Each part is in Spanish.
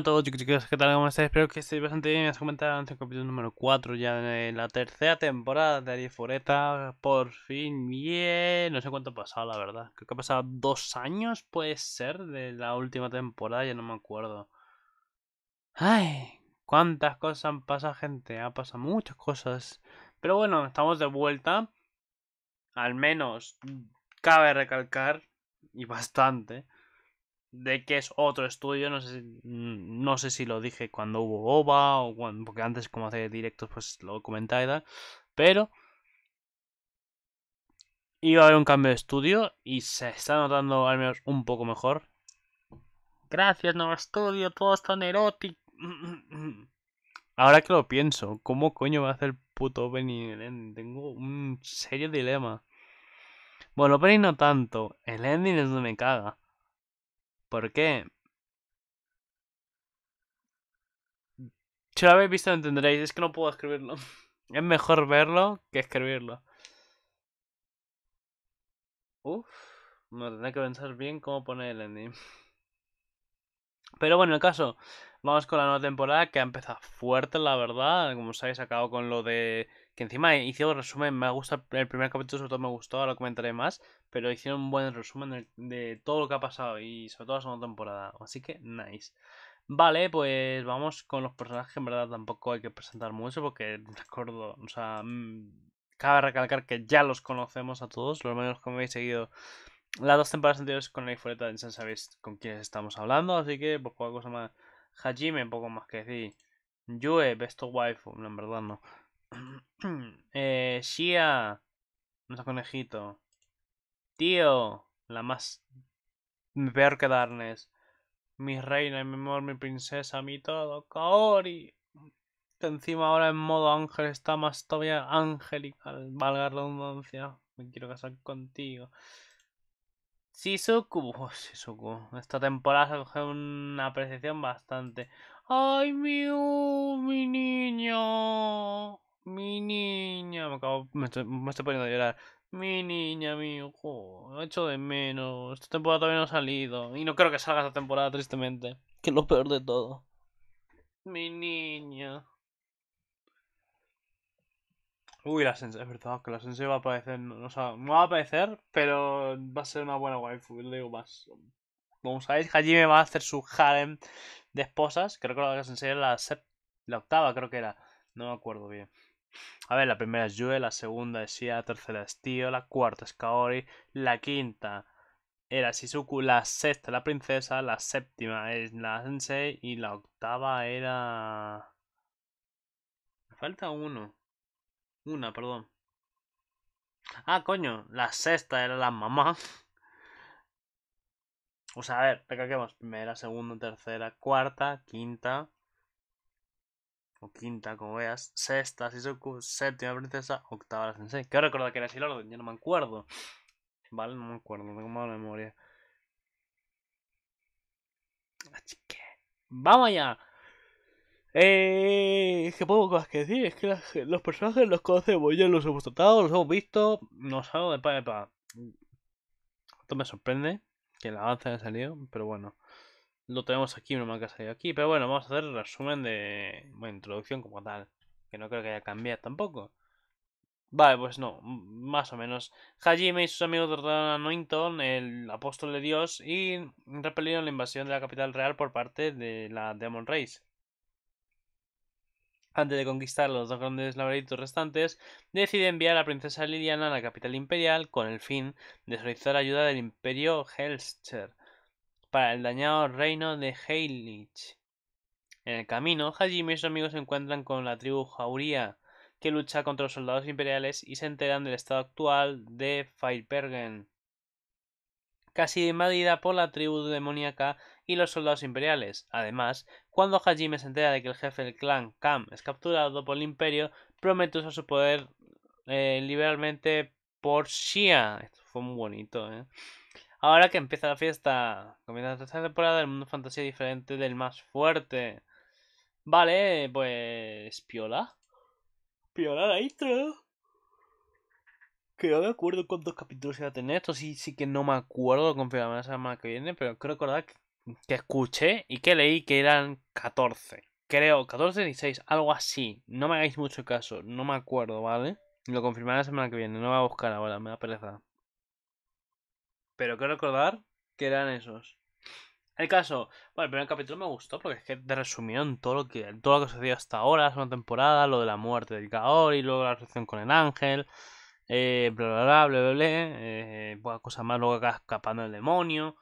a todos, chicos, ¿qué tal? ¿Cómo estáis? Espero que estéis bastante bien. Me has comentado el capítulo número 4 ya de la tercera temporada de Ariforeta. Por fin, bien. No sé cuánto ha pasado, la verdad. Creo que ha pasado dos años, puede ser, de la última temporada, ya no me acuerdo. Ay, cuántas cosas han pasado, gente. Ha pasado muchas cosas. Pero bueno, estamos de vuelta. Al menos, cabe recalcar, y bastante de que es otro estudio, no sé, mm, no sé si lo dije cuando hubo OVA o cuando, porque antes como hace directos pues lo comentaba y tal, pero iba a haber un cambio de estudio y se está notando al menos un poco mejor. Gracias, nuevo estudio, todo es tan erótico. Ahora que lo pienso, ¿cómo coño va a hacer puto Opening Tengo un serio dilema. Bueno, Opening no tanto, el ending es donde me caga. ¿Por qué? Si lo habéis visto entenderéis, es que no puedo escribirlo. Es mejor verlo que escribirlo. Uff, me tendré que pensar bien cómo poner el ending. Pero bueno, el caso, vamos con la nueva temporada que ha empezado fuerte, la verdad. Como sabéis, acabo con lo de. Que encima hice un resumen, me gusta el primer capítulo, sobre todo me gustó, ahora lo comentaré más pero hicieron un buen resumen de, todo lo que ha pasado y sobre todo la segunda temporada. Así que nice. Vale, pues vamos con los personajes. En verdad tampoco hay que presentar mucho porque de acuerdo, o sea, mm, cabe recalcar que ya los conocemos a todos, los menos que me habéis seguido las dos temporadas anteriores con la Ifureta ya sabéis con quiénes estamos hablando, así que pues cualquier cosa más. Hajime, poco más que decir. Yue, Besto Waifu, no, en verdad no. eh, Shia, nuestro conejito tío, la más peor que Darnes. Mi reina, mi amor, mi princesa, mi todo, Kaori. Que encima ahora en modo ángel está más todavía angelical, valga la redundancia. Me quiero casar contigo. Shizuku, oh, Shizuku. Esta temporada se coge una apreciación bastante. ¡Ay, mi, uh, ¡Mi niño! ¡Mi niña. Me, estoy, me estoy poniendo a llorar. Mi niña, mi hijo he hecho de menos. Esta temporada todavía no ha salido. Y no creo que salga esta temporada, tristemente. Que es lo peor de todo. Mi niña. Uy, la Sensei, es verdad que la Sensei va a aparecer. No, sé, no va a aparecer, pero va a ser una buena waifu. Le digo más. Como sabéis, Hajime va a hacer su harem de esposas. creo que la Sensei era la, la octava, creo que era. No me acuerdo bien. A ver, la primera es Yue, la segunda es Shia, la tercera es Tío, la cuarta es Kaori, la quinta era Shizuku, la sexta la princesa, la séptima es la sensei y la octava era... Me falta uno. Una, perdón. Ah, coño, la sexta era la mamá. O sea, a ver, vemos Primera, segunda, tercera, cuarta, quinta, o quinta, como veas, sexta si Shizuku, séptima princesa, octava la sensei. Que recuerdo que era así el orden, ya no me acuerdo. Vale, no me acuerdo, tengo mala memoria. Así que, ¡vamos allá! Eh, es que poco más que decir, es que los personajes los conocemos, ya los hemos tratado, los hemos visto, nos hago de pa de pa. Esto me sorprende que la avance haya salido, pero bueno. Lo tenemos aquí que ha salido aquí, pero bueno, vamos a hacer el resumen de bueno, introducción como tal, que no creo que haya cambiado tampoco. Vale, pues no, más o menos. Hajime y sus amigos derrotaron a Nointon, el apóstol de Dios, y repelieron la invasión de la capital real por parte de la Demon Race. Antes de conquistar los dos grandes laberintos restantes, decide enviar a la princesa Liliana a la capital imperial con el fin de solicitar ayuda del imperio Helster para el dañado reino de Heilich. En el camino, Hajime y sus amigos se encuentran con la tribu Jauría, que lucha contra los soldados imperiales y se enteran del estado actual de firebergen casi invadida por la tribu demoníaca y los soldados imperiales. Además, cuando Hajime se entera de que el jefe del clan Kam es capturado por el imperio, promete usar su poder eh, liberalmente por Shia. Esto fue muy bonito, ¿eh? Ahora que empieza la fiesta, comienza la tercera temporada del mundo fantasía diferente del más fuerte. Vale, pues. Piola. Piola la intro. Que no me acuerdo cuántos capítulos iba a tener. Esto sí, sí que no me acuerdo con la semana que viene, pero creo recordar que, que escuché y que leí que eran 14. Creo, 14, 16, algo así. No me hagáis mucho caso, no me acuerdo, ¿vale? Lo confirmaré la semana que viene, no voy a buscar ahora, me da pereza pero quiero recordar que eran esos. El caso, bueno, el primer capítulo me gustó porque es que te resumieron todo lo que todo lo que sucedió hasta ahora, la una temporada, lo de la muerte del Kaori, luego la relación con el ángel, eh, bla bla bla bla bla, eh, cosa más, luego acá escapando el demonio.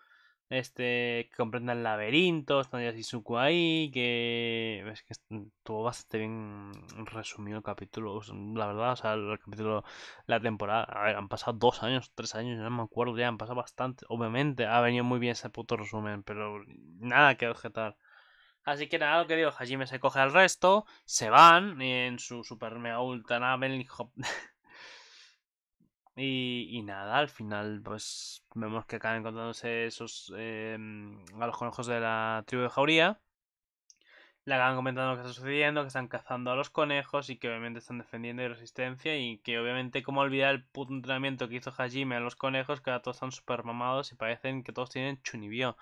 Este, que comprendan laberinto ya Shizuku ahí, que es que estuvo bastante bien resumido el capítulo, la verdad, o sea, el capítulo, la temporada, a ver, han pasado dos años, tres años, no me acuerdo, ya han pasado bastante, obviamente, ha venido muy bien ese puto resumen, pero nada que objetar. Así que nada, lo que digo, Hajime se coge al resto, se van en su super mega ultra nave, Y, nada, al final, pues vemos que acaban encontrándose esos em, a los conejos de la tribu de Jauría. Le acaban comentando lo que está sucediendo, que están cazando a los conejos y que obviamente están defendiendo y resistencia. Y que obviamente, como olvidar el puto entrenamiento que hizo Hajime a los conejos, que ahora todos están súper mamados y parecen que todos tienen chunibio.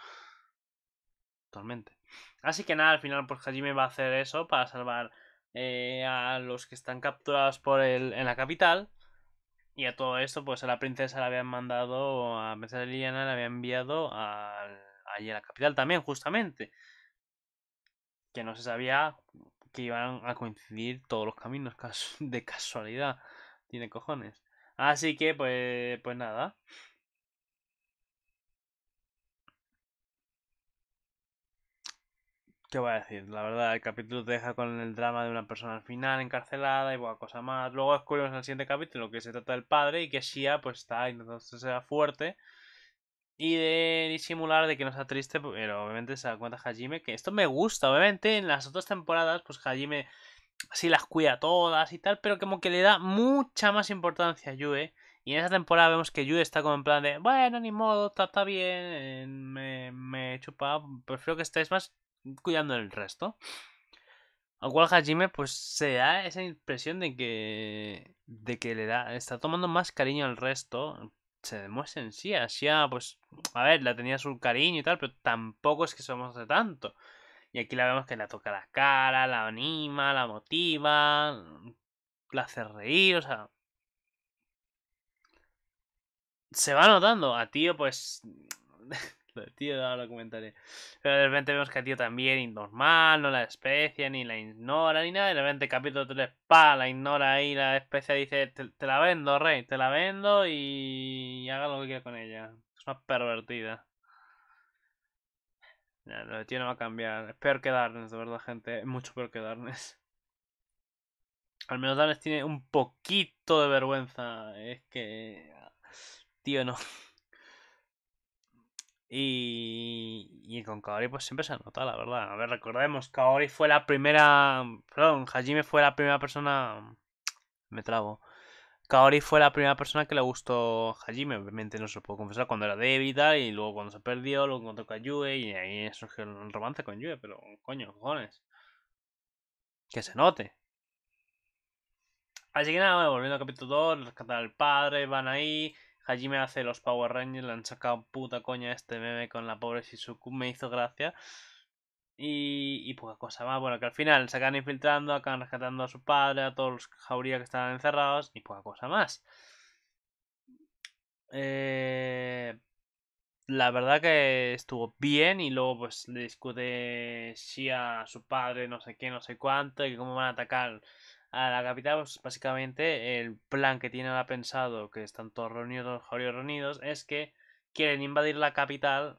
Totalmente. Así que nada, al final, pues Hajime va a hacer eso para salvar eh, a los que están capturados por el, en la capital y a todo esto, pues a la princesa la habían mandado, a la princesa Liliana la había enviado allí a la capital también, justamente. Que no se sabía que iban a coincidir todos los caminos de casualidad. Tiene cojones. Así que, pues, pues nada. ¿Qué voy a decir? La verdad, el capítulo te deja con el drama de una persona al final encarcelada y poca cosa más. Luego descubrimos en el siguiente capítulo que se trata del padre y que Shia pues está y entonces ser fuerte y de disimular de que no sea triste, pero obviamente se da cuenta Hajime que esto me gusta. Obviamente en las otras temporadas pues Hajime así las cuida todas y tal, pero como que le da mucha más importancia a Yue. Y en esa temporada vemos que Yue está como en plan de, bueno, ni modo, está, bien, eh, me, me chupa, prefiero que estés más cuidando el resto. Al cual Hajime pues se da esa impresión de que, de que le da, está tomando más cariño al resto. Se demuestra en sí, Así, pues, a ver, la tenía su cariño y tal, pero tampoco es que somos de tanto. Y aquí la vemos que le toca la cara, la anima, la motiva, la hace reír, o sea, se va notando. A tío, pues. tío, ahora comentaré. Pero de repente vemos que el tío también normal, no la especie ni la ignora, ni nada. de repente capítulo 3, pa, la ignora ahí, la especie dice, te, la vendo, rey, te la vendo y... haga lo que quiera con ella. Es una pervertida. Ya, tío no va a cambiar. Es peor que Darnes, de verdad, gente. Es mucho peor que Darnes. Al menos Darnes tiene un poquito de vergüenza. Es que... Tío, no. Y, con Kaori pues siempre se nota, la verdad. A ver, recordemos, Kaori fue la primera... Perdón, Hajime fue la primera persona... Me trabo. Kaori fue la primera persona que le gustó Hajime, obviamente no se lo puedo confesar, cuando era débil y luego cuando se perdió, luego encontró con Yue y ahí surgió un romance con Yue, pero coño, cojones. Que se note. Así que nada, volviendo al capítulo 2, rescatar al padre, van ahí, me hace los Power Rangers, le han sacado puta coña este meme con la pobre Shizuku, me hizo gracia. Y, y poca cosa más. Bueno, que al final se acaban infiltrando, acaban rescatando a su padre, a todos los jauría que estaban encerrados y poca cosa más. Eh, la verdad que estuvo bien y luego pues le discute si a su padre, no sé qué, no sé cuánto, y cómo van a atacar a la capital, pues, básicamente el plan que tienen pensado, que están todos reunidos, los reunidos, es que quieren invadir la capital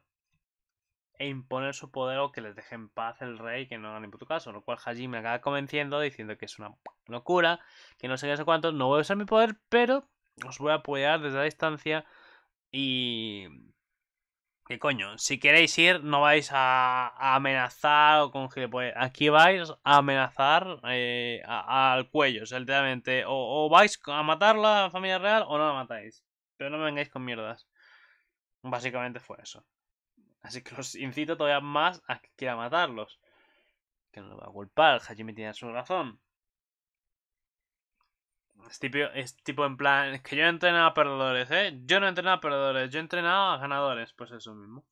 e imponer su poder o que les deje en paz el rey que no hagan ningún caso. Lo cual Hajime me acaba convenciendo diciendo que es una locura, que no sé qué, sé cuánto, no voy a usar mi poder, pero os voy a apoyar desde la distancia y que coño, si queréis ir, no vais a, amenazar o con gilipollas. Aquí vais a amenazar eh, al cuello, o literalmente. O, o, vais a matar la familia real o no la matáis. Pero no me vengáis con mierdas. Básicamente fue eso. Así que os incito todavía más a que quiera matarlos. Que no lo va a culpar, Hajime tiene su razón. Es tipo, en plan, es que yo he entrenado a perdedores, ¿eh? Yo no he entrenado a perdedores, yo he entrenado a ganadores, pues eso mismo.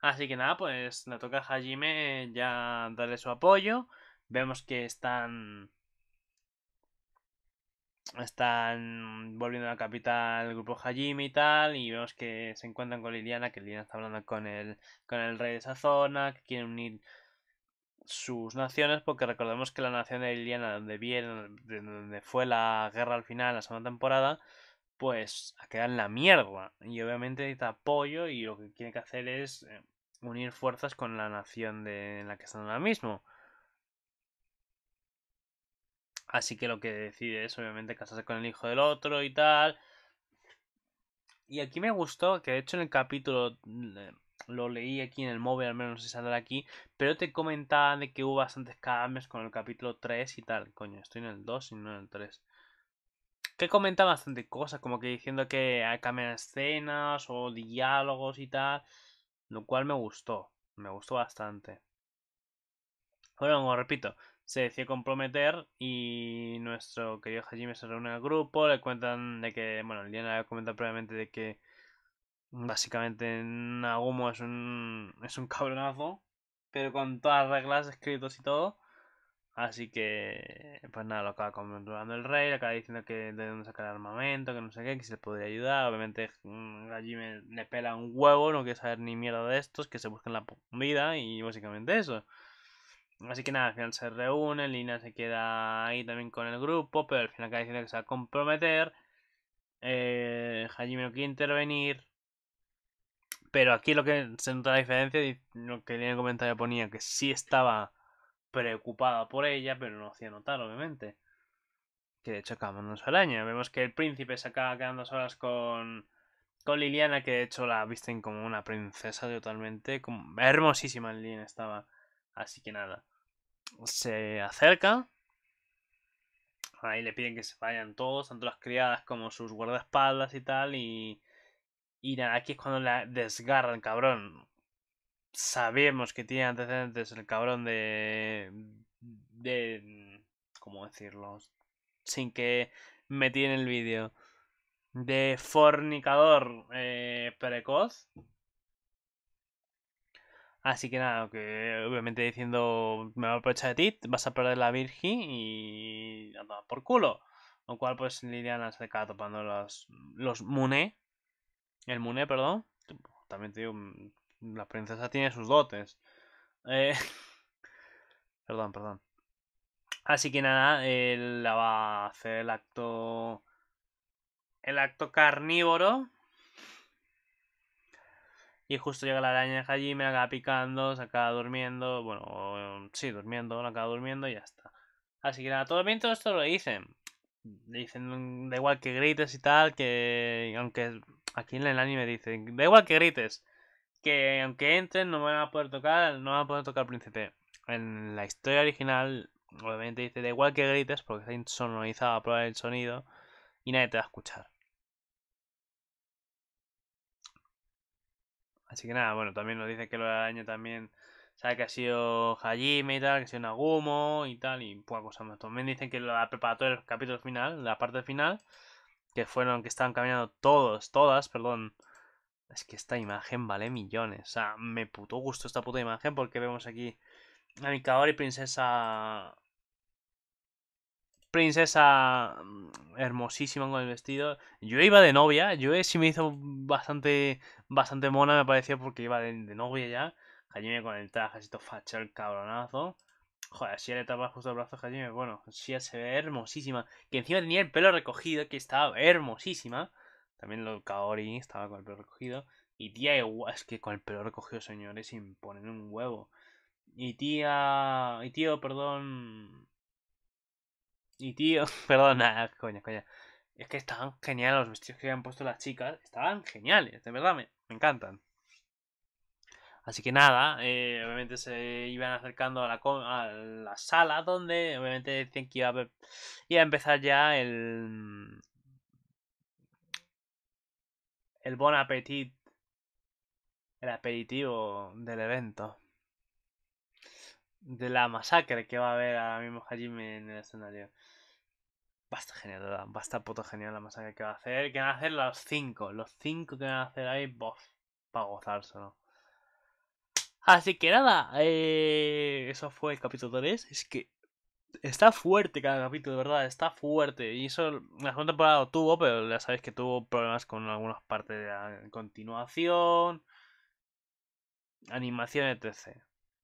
Así que nada, pues le toca a Hajime eh, ya darle su apoyo. Vemos que están. Están volviendo a la capital el grupo Hajime y tal. Y vemos que se encuentran con Liliana, que Liliana está hablando con el, con el rey de esa zona, que quiere unir sus naciones, porque recordemos que la nación de Liliana, donde, viene, donde fue la guerra al final, la segunda temporada, pues ha en la mierda. Y obviamente necesita apoyo y lo que tiene que hacer es eh, unir fuerzas con la nación de, en la que están ahora mismo. Así que lo que decide es obviamente casarse con el hijo del otro y tal. Y aquí me gustó que de hecho en el capítulo mm, eh, lo leí aquí en el móvil, al menos se saldrá aquí, pero te comentaba de que hubo bastantes cambios con el capítulo 3 y tal. Coño, estoy en el 2 y no en el 3. Que comentaba bastante cosas, como que diciendo que hay cambiar escenas o diálogos y tal, lo cual me gustó, me gustó bastante. Bueno, repito, se decía comprometer y nuestro querido Hajime se reúne al grupo, le cuentan de que, bueno, Liana había comentado previamente de que Básicamente Nagumo es un, es un cabronazo, pero con todas las reglas, escritas y todo. Así que, pues nada, lo acaba comentando el rey, le acaba diciendo que de dónde sacar armamento, que no sé qué, que se le podría ayudar. Obviamente Hajime mm, le pela un huevo, no quiere saber ni mierda de estos, que se busquen la vida y básicamente eso. Así que nada, al final se reúne, Lina se queda ahí también con el grupo, pero al final acaba diciendo que se va a comprometer. Eh, Hajime no quiere intervenir, pero aquí lo que se nota la diferencia, lo que en el comentario ponía, que sí estaba preocupada por ella, pero no hacía notar, obviamente. Que de hecho acabamos nos araña. Vemos que el príncipe se acaba quedando solas con, con Liliana, que de hecho la visten como una princesa totalmente. hermosísima Liliana estaba. Así que nada. Se acerca. Ahí le piden que se vayan todos, tanto las criadas como sus guardaespaldas y tal. Y y nada, aquí es cuando la el cabrón. Sabemos que tiene antecedentes el cabrón de. de. ¿cómo decirlo? Sin que me en el vídeo. De fornicador eh, precoz. Así que nada, que obviamente diciendo me voy a aprovechar de ti, vas a perder la Virgen y. por culo. Lo cual, pues Liliana se acaba topando los, los Mune el Mune, perdón. También te digo, mm, la princesa tiene sus dotes. Eh, perdón, perdón. Así que nada, él la va a hacer el acto. El acto carnívoro. Y justo llega la araña allí, me la acaba picando, se acaba durmiendo. Bueno, sí, durmiendo, la acaba durmiendo y ya está. Así que nada, todo bien, todo esto lo dicen dicen, da igual que grites y tal, que aunque aquí en el anime dicen, da igual que grites, que aunque entren no van a poder tocar, no van a poder tocar al príncipe. En la historia original, obviamente dice, da igual que grites, porque está insonorizado a probar el sonido y nadie te va a escuchar. Así que nada, bueno, también nos dice que lo año también sea Que ha sido Hajime y tal, que ha sido Nagumo y tal, y pues cosas pues, más. También dicen que la preparatoria del capítulo final, la parte final, que fueron, que estaban caminando todos, todas, perdón. Es que esta imagen vale millones. O sea, me puto gusto esta puta imagen porque vemos aquí a Mikaori, princesa princesa mm, hermosísima con el vestido. Yo iba de novia, yo eh, sí me hizo bastante, bastante mona, me pareció, porque iba de novia ya. Hajime con el traje trajecito facha, el cabronazo. Joder, si le tapaba justo el brazo a Hajime. Bueno, Shia se ve hermosísima. Que encima tenía el pelo recogido, que estaba hermosísima. También lo Kaori estaba con el pelo recogido. Y tía es que con el pelo recogido, señores, sin poner un huevo. Y tía. Y tío, perdón. Y tío, perdón, coña, coña. Es que estaban geniales los vestidos que habían puesto las chicas. Estaban geniales, de verdad, me encantan. Así que nada, eh, obviamente se iban acercando a la, sala donde obviamente decían que iba a, a empezar ya el, el bon appetit, el aperitivo del evento, de la masacre que va a haber ahora mismo Hajime en el escenario. Basta genial, basta puto genial la masacre que va a hacer, que van a hacer los cinco, los cinco que van a hacer ahí, bof, para gozárselo. Así que nada, eh, eso fue el capítulo 3. Es que está fuerte cada capítulo, de verdad, está fuerte. Y eso la segunda temporada lo tuvo, pero ya sabéis que tuvo problemas con algunas partes de la continuación, animación, etc.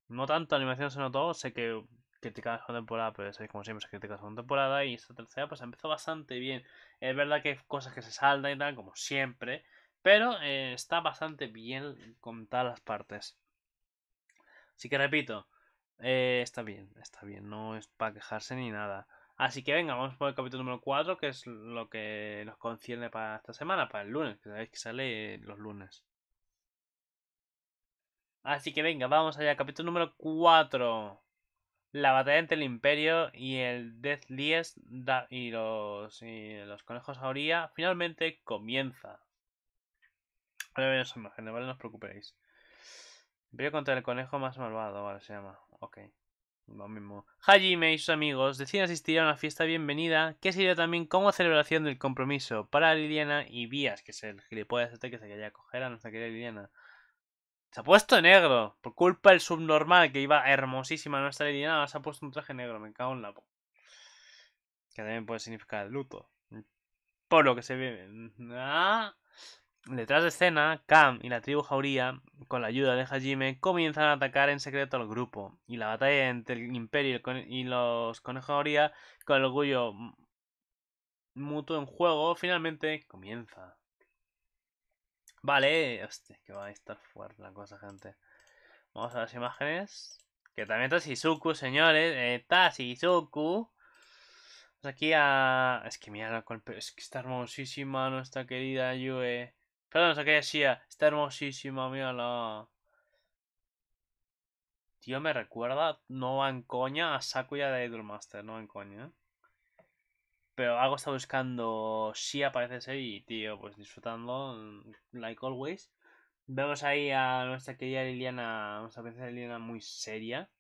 No tanto animación sino todo. sé que criticaba la segunda temporada, pero como siempre se critica la segunda temporada. Y esta tercera pues empezó bastante bien. Es verdad que hay cosas que se saldan y tal, como siempre. Pero eh, está bastante bien con todas las partes. Así que repito, eh, está bien, está bien, no es para quejarse ni nada. Así que venga, vamos por el capítulo número 4, que es lo que nos concierne para esta semana, para el lunes, que sabéis que sale los lunes. Así que venga, vamos allá, capítulo número 4. La batalla entre el Imperio y el Death Lies y los, y los conejos a orilla finalmente comienza. Ahora imágenes, ¿vale? No os preocupéis. Veo contra el conejo más malvado, vale, se llama. Ok. Lo mismo. Hajime y sus amigos deciden asistir a una fiesta bienvenida que sirve también como celebración del compromiso para Liliana y Vías, que es el gilipollas este que se quería coger a nuestra querida Liliana. Se ha puesto negro. Por culpa del subnormal que iba hermosísima nuestra Liliana, se ha puesto un traje negro. Me cago en la... Que también puede significar luto. Por lo que se ve... Ah. Detrás de escena, Cam y la tribu jauría, con la ayuda de Hajime, comienzan a atacar en secreto al grupo, y la batalla entre el Imperio y los conejos jauría, con el orgullo mutuo en juego, finalmente comienza. Vale, hostia, que va a estar fuerte la cosa, gente. Vamos a las imágenes. Que también está Shizuku, señores. Está eh, Shizuku. aquí a... Es que mira, es que está hermosísima nuestra querida Yue. Perdón, aquella Shia. Está hermosísima, la Tío, me recuerda, no va en coña, a Sakuya de Idolmaster, no va en coña. ¿eh? Pero algo está buscando Shia, parece ser, y tío, pues disfrutando, like always. Vemos ahí a nuestra querida Liliana, nuestra princesa Liliana muy seria.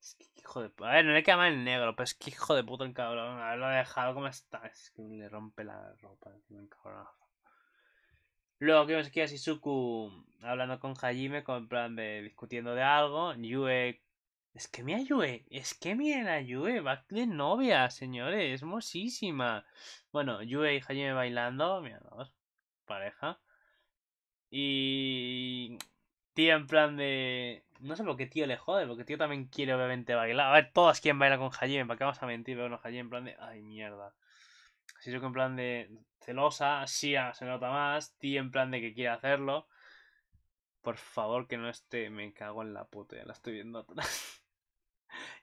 Es que hijo de puta. A ver, no le queda mal el negro, pero es que hijo de puta ver cabrón. ha dejado como está. Es que le rompe la ropa, el cabrón. Luego vemos aquí a Shizuku hablando con Hajime, con plan de discutiendo de algo. Yue. Es que mira Yue, es que miren a Yue, va de novia, señores, es mosísima. Bueno, Yue y Hajime bailando, mira dos, pareja. Y. Tío, en plan de. No sé por qué tío le jode, porque tío también quiere obviamente bailar. A ver, todas quién baila con Hajime, ¿para qué vamos a mentir? Pero bueno, Hajime en plan de. Ay, mierda. Así que en plan de celosa, Shia ah, se nota más, tiene en plan de que quiere hacerlo. Por favor que no esté, me cago en la puta, ya la estoy viendo atrás.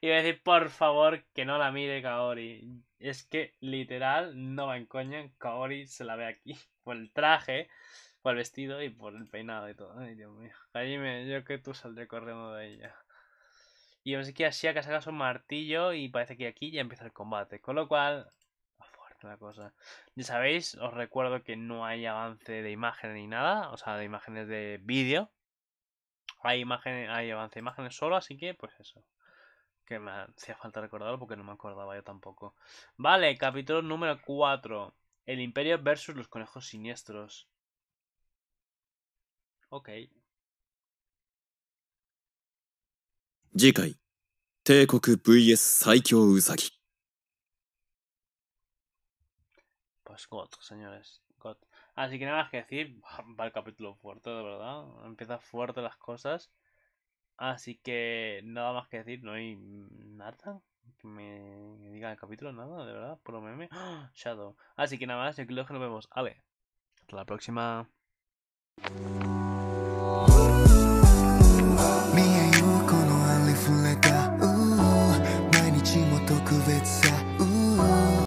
voy a decir, por favor, que no la mire Kaori. Es que, literal, no va en coña, Kaori se la ve aquí. Por el traje, por el vestido y por el peinado y todo. Ay, Dios mío. Allí me, yo que tú saldré corriendo de ella. Y yo sé que Shia que sacas su martillo y parece que aquí ya empieza el combate. Con lo cual, la cosa. Ya sabéis, os recuerdo que no hay avance de imágenes ni nada, o sea, de imágenes de vídeo. Hay, imágenes, hay avance de imágenes solo, así que pues eso. Que me hacía falta recordarlo porque no me acordaba yo tampoco. Vale, capítulo número 4. El imperio versus los conejos siniestros. Ok. es señores. Así que nada más que decir, va el capítulo fuerte, de verdad. Empieza fuerte las cosas. Así que nada más que decir, no hay nada que me diga el capítulo, nada, de verdad, por lo meme. Shadow. Así que nada más, yo creo que nos vemos. Ale, hasta la próxima.